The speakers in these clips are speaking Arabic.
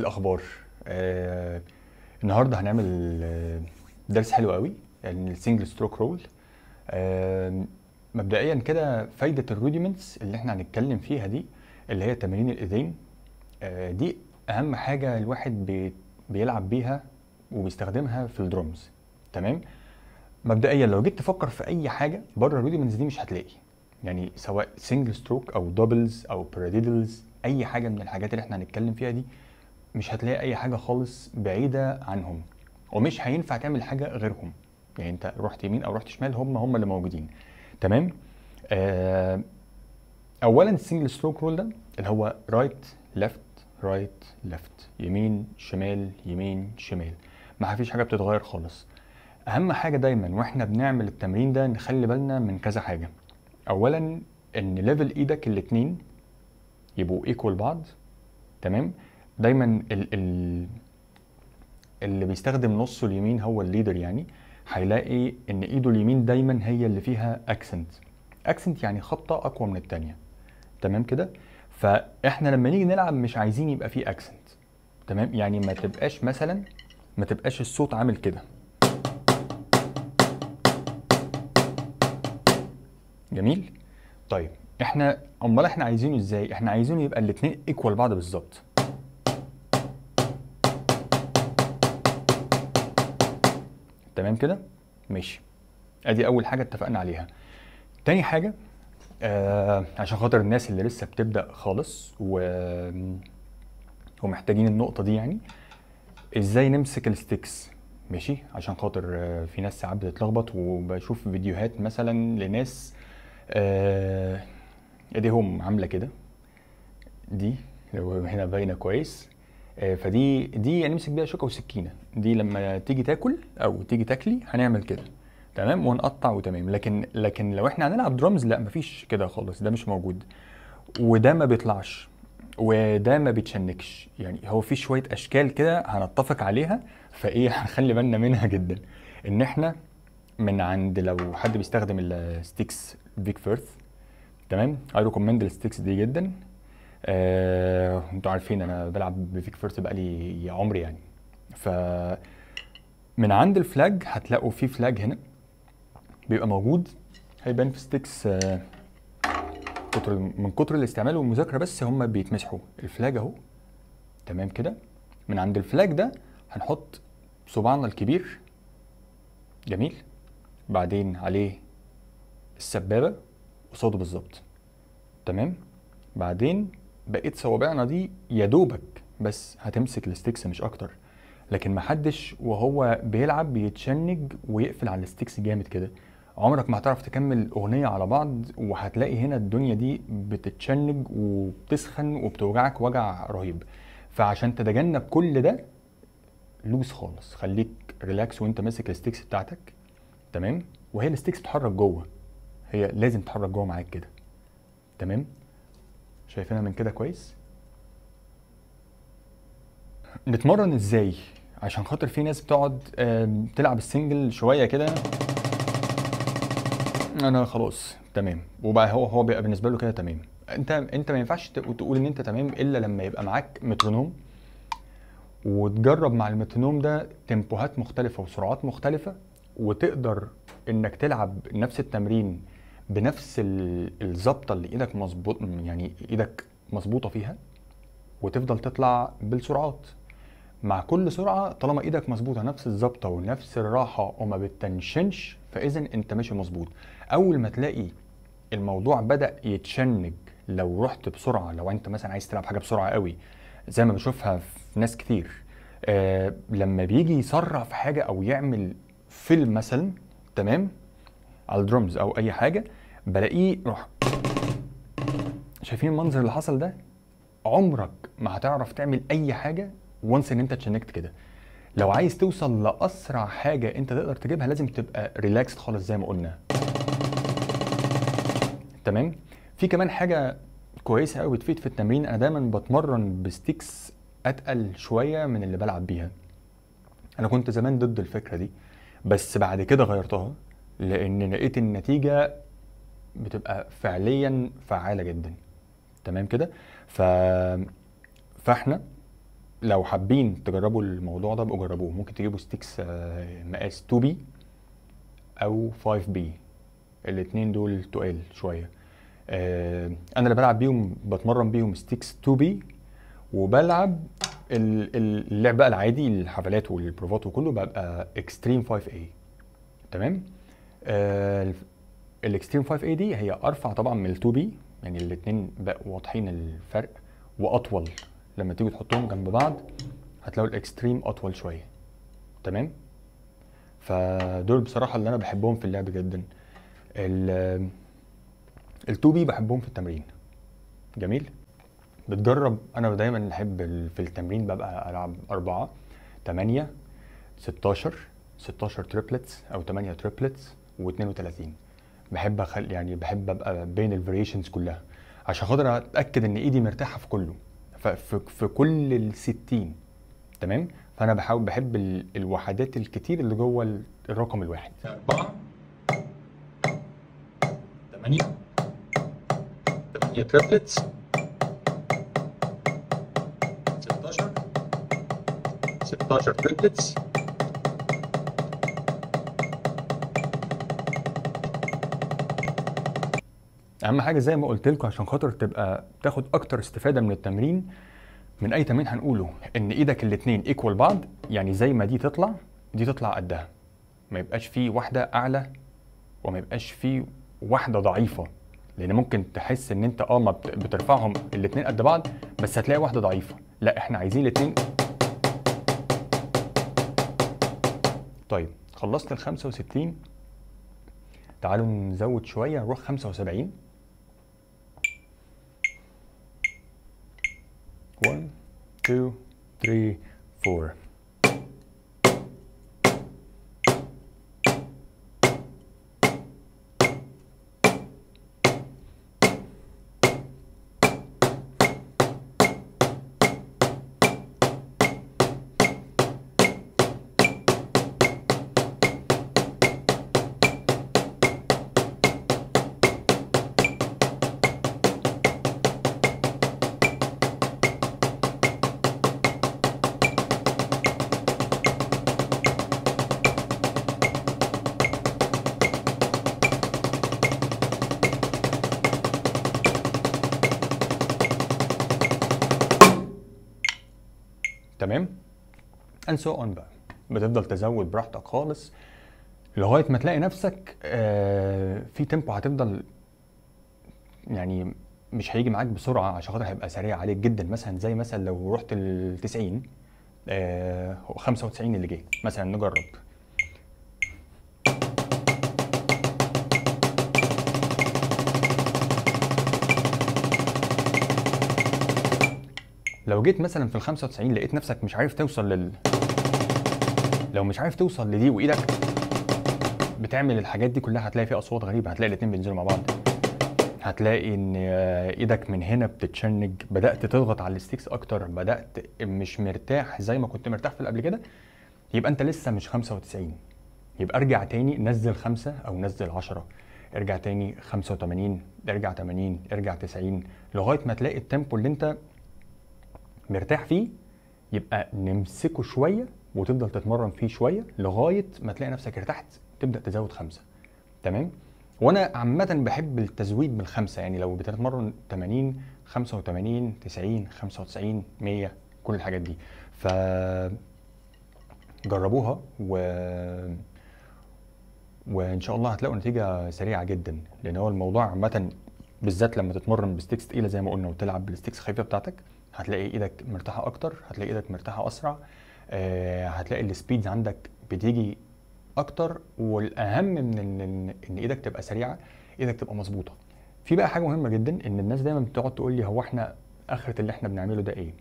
الاخبار آه النهارده هنعمل آه، درس حلو قوي يعني السنجل ستروك رول آه مبدئيا كده فايده الروديمنتس اللي احنا هنتكلم فيها دي اللي هي تمارين الايدين آه دي اهم حاجه الواحد بي بيلعب بيها وبيستخدمها في الدرمز تمام مبدئيا لو جيت تفكر في اي حاجه بره الروديمنتس دي مش هتلاقي يعني سواء سنجل ستروك او دبلز او براديدلز اي حاجه من الحاجات اللي احنا هنتكلم فيها دي مش هتلاقي اي حاجه خالص بعيده عنهم ومش هينفع تعمل حاجه غيرهم يعني انت رحت يمين او رحت شمال هم هم اللي موجودين تمام آه اولا السنجل ستروك رول ده اللي هو رايت ليفت رايت ليفت يمين شمال يمين شمال ما فيش حاجه بتتغير خالص اهم حاجه دايما واحنا بنعمل التمرين ده نخلي بالنا من كذا حاجه اولا ان ليفل ايدك الاتنين يبقوا ايكوال بعض تمام دايما ال ال اللي بيستخدم نصه اليمين هو الليدر يعني هيلاقي ان ايده اليمين دايما هي اللي فيها اكسنت اكسنت يعني خبطه اقوى من الثانيه تمام كده فاحنا لما نيجي نلعب مش عايزين يبقى فيه اكسنت تمام يعني ما تبقاش مثلا ما تبقاش الصوت عامل كده جميل طيب احنا امال احنا عايزينه ازاي احنا عايزينه يبقى الاثنين ايكوال بعض بالظبط تمام كده ماشي ادي اول حاجه اتفقنا عليها تاني حاجه آه عشان خاطر الناس اللي لسه بتبدا خالص و ومحتاجين النقطه دي يعني ازاي نمسك الستيكس ماشي عشان خاطر آه، في ناس ساعات بتتلخبط وبشوف فيديوهات مثلا لناس آه ايديهم عامله كده دي لو هنا باينه كويس آه، فدي دي هنمسك يعني بيها شوكه وسكينه دي لما تيجي تاكل او تيجي تاكلي هنعمل كده تمام ونقطع وتمام لكن لكن لو احنا هنلعب درمز لا مفيش كده خالص ده مش موجود وده ما بيطلعش وده ما بيتشنكش يعني هو في شويه اشكال كده هنتفق عليها فايه هنخلي بالنا منها جدا ان احنا من عند لو حد بيستخدم الستيكس فيك فيرث تمام اي ريكومند الستيكس دي جدا آه، انتوا عارفين انا بلعب بفيك فيرست بقالي عمري يعني ف من عند الفلاج هتلاقوا في فلاج هنا بيبقى موجود هيبان في ستيكس آه، كتر من كتر الاستعمال والمذاكره بس هم بيتمسحوا الفلاج اهو تمام كده من عند الفلاج ده هنحط صباعنا الكبير جميل بعدين عليه السبابه قصاده بالظبط تمام بعدين بقيت صوابعنا دي يا دوبك بس هتمسك الستيكس مش اكتر لكن محدش وهو بيلعب بيتشنج ويقفل على الستيكس جامد كده عمرك ما هتعرف تكمل اغنيه على بعض وهتلاقي هنا الدنيا دي بتتشنج وبتسخن وبتوجعك وجع رهيب فعشان تتجنب كل ده لوس خالص خليك ريلاكس وانت ماسك الستيكس بتاعتك تمام وهي الستيكس بتتحرك جوه هي لازم تتحرك جوه معاك كده تمام شايفينها من كده كويس نتمرن ازاي عشان خاطر في ناس بتقعد تلعب السنجل شويه كده انا خلاص تمام وبقى هو هو بيبقى بالنسبه له كده تمام انت انت ما ينفعش تقول ان انت تمام الا لما يبقى معاك مترونوم وتجرب مع المترونوم ده تيمبوهات مختلفه وسرعات مختلفه وتقدر انك تلعب نفس التمرين بنفس الظبطه اللي ايدك مظبوط يعني ايدك مظبوطه فيها وتفضل تطلع بالسرعات مع كل سرعه طالما ايدك مظبوطه نفس الظبطه ونفس الراحه وما بتنشنش فاذا انت ماشي مظبوط اول ما تلاقي الموضوع بدا يتشنج لو رحت بسرعه لو انت مثلا عايز تلعب حاجه بسرعه قوي زي ما بشوفها في ناس كتير آه لما بيجي يسرع في حاجه او يعمل فيلم مثلا تمام على الدرمز او اي حاجه بلاقيه روح شايفين المنظر اللي حصل ده عمرك ما هتعرف تعمل اي حاجه وانس ان انت اتشنكت كده لو عايز توصل لاسرع حاجه انت تقدر تجيبها لازم تبقى ريلاكسد خالص زي ما قلنا تمام في كمان حاجه كويسه قوي بتفيد في التمرين انا دايما بتمرن بستيكس اتقل شويه من اللي بلعب بيها انا كنت زمان ضد الفكره دي بس بعد كده غيرتها لان لقيت النتيجه بتبقى فعليا فعاله جدا تمام كده ف فاحنا لو حابين تجربوا الموضوع ده بقوا جربوه ممكن تجيبوا ستيكس آه، مقاس 2 بي او 5 بي الاثنين دول تقال شويه آه، انا اللي بلعب بيهم بتمرن بيهم ستيكس 2 بي وبلعب اللعب بقى العادي الحفلات والبروفات وكله ببقى اكستريم 5 اي تمام آه، الاكستريم 5 اي دي هي ارفع طبعا من ال 2 بي يعني الاثنين بقوا واضحين الفرق واطول لما تيجي تحطهم جنب بعض هتلاقوا الاكستريم اطول شويه تمام فدول بصراحه اللي انا بحبهم في اللعب جدا ال 2 بي بحبهم في التمرين جميل بتجرب انا دايما احب في التمرين ببقى العب 4 8 16 16 تريبلتس او 8 تريبلتس و32 بحب أخل يعني بحب ابقى بين الفاريشنز كلها عشان خاطر اتاكد ان ايدي مرتاحه في كله في, في كل ال 60 تمام فانا بحاول بحب الوحدات الكتير اللي جوه الرقم الواحد 4 8 8 تريبلتس 16 16 تريبلتس اهم حاجه زي ما قلت لكم عشان خاطر تبقى تاخد اكتر استفاده من التمرين من اي تمرين هنقوله ان ايدك الاثنين ايكوال بعض يعني زي ما دي تطلع دي تطلع قدها ما يبقاش فيه واحده اعلى وما يبقاش فيه واحده ضعيفه لان ممكن تحس ان انت اه ما بترفعهم الاثنين قد بعض بس هتلاقي واحده ضعيفه لا احنا عايزين الاثنين طيب خلصت ال 65 تعالوا نزود شويه نروح 75 One, two, three, four. تمام ان سو اون بقى بتفضل تزود براحتك خالص لغايه ما تلاقي نفسك آه في تيمبو هتفضل يعني مش هيجي معاك بسرعه عشان خاطر هيبقى سريع عليك جدا مثلا زي مثلا لو رحت ال 90 آه 95 اللي جه مثلا نجرب لو جيت مثلا في ال 95 لقيت نفسك مش عارف توصل لل لو مش عارف توصل لدي وايدك بتعمل الحاجات دي كلها هتلاقي في اصوات غريبه هتلاقي الاثنين بينزلوا مع بعض هتلاقي ان ايدك من هنا بتتشنج بدات تضغط على الستيكس اكتر بدات مش مرتاح زي ما كنت مرتاح في قبل كده يبقى انت لسه مش 95 يبقى ارجع تاني نزل خمسة او نزل عشرة ارجع تاني 85 ارجع 80 ارجع 90 لغايه ما تلاقي التيمبو اللي انت مرتاح فيه يبقى نمسكه شويه وتفضل تتمرن فيه شويه لغايه ما تلاقي نفسك ارتحت تبدا تزود خمسه تمام وانا عامه بحب التزويد بالخمسه يعني لو بتتمرن 80 85 90 95 100 كل الحاجات دي ف جربوها و وان شاء الله هتلاقوا نتيجه سريعه جدا لان هو الموضوع عامه بالذات لما تتمرن بستيكس تقيله زي ما قلنا وتلعب بالستيكس الخفيفه بتاعتك هتلاقي ايدك مرتاحه اكتر هتلاقي ايدك مرتاحه اسرع آه، هتلاقي السبيدز عندك بتيجي اكتر والاهم من ان ان ايدك تبقى سريعه ايدك تبقى مظبوطه في بقى حاجه مهمه جدا ان الناس دايما بتقعد تقول لي هو احنا اخره اللي احنا بنعمله ده ايه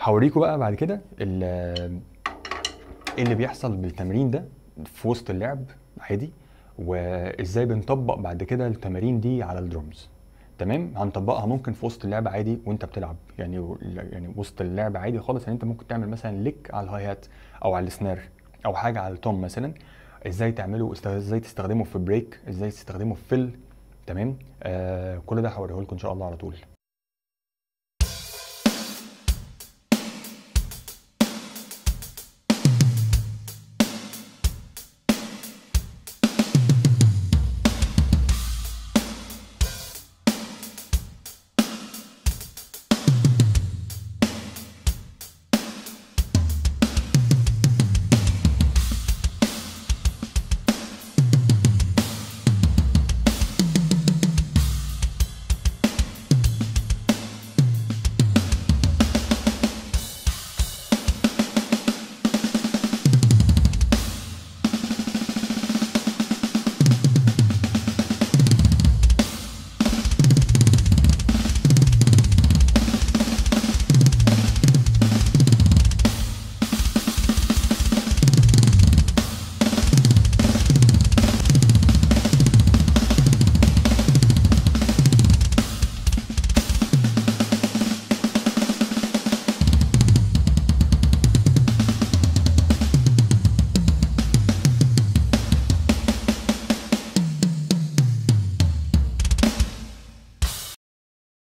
هوريكم بقى بعد كده إيه اللي بيحصل بالتمرين ده في وسط اللعب عادي وازاي بنطبق بعد كده التمارين دي على الدرمز تمام هنطبقها ممكن في وسط اللعب عادي وانت بتلعب يعني يعني وسط اللعب عادي خالص يعني انت ممكن تعمل مثلا ليك على الهاي هات او على السنار او حاجه على التوم مثلا ازاي تعمله ازاي تستخدمه في بريك ازاي تستخدمه في فيل تمام آه كل ده هوريه لكم ان شاء الله على طول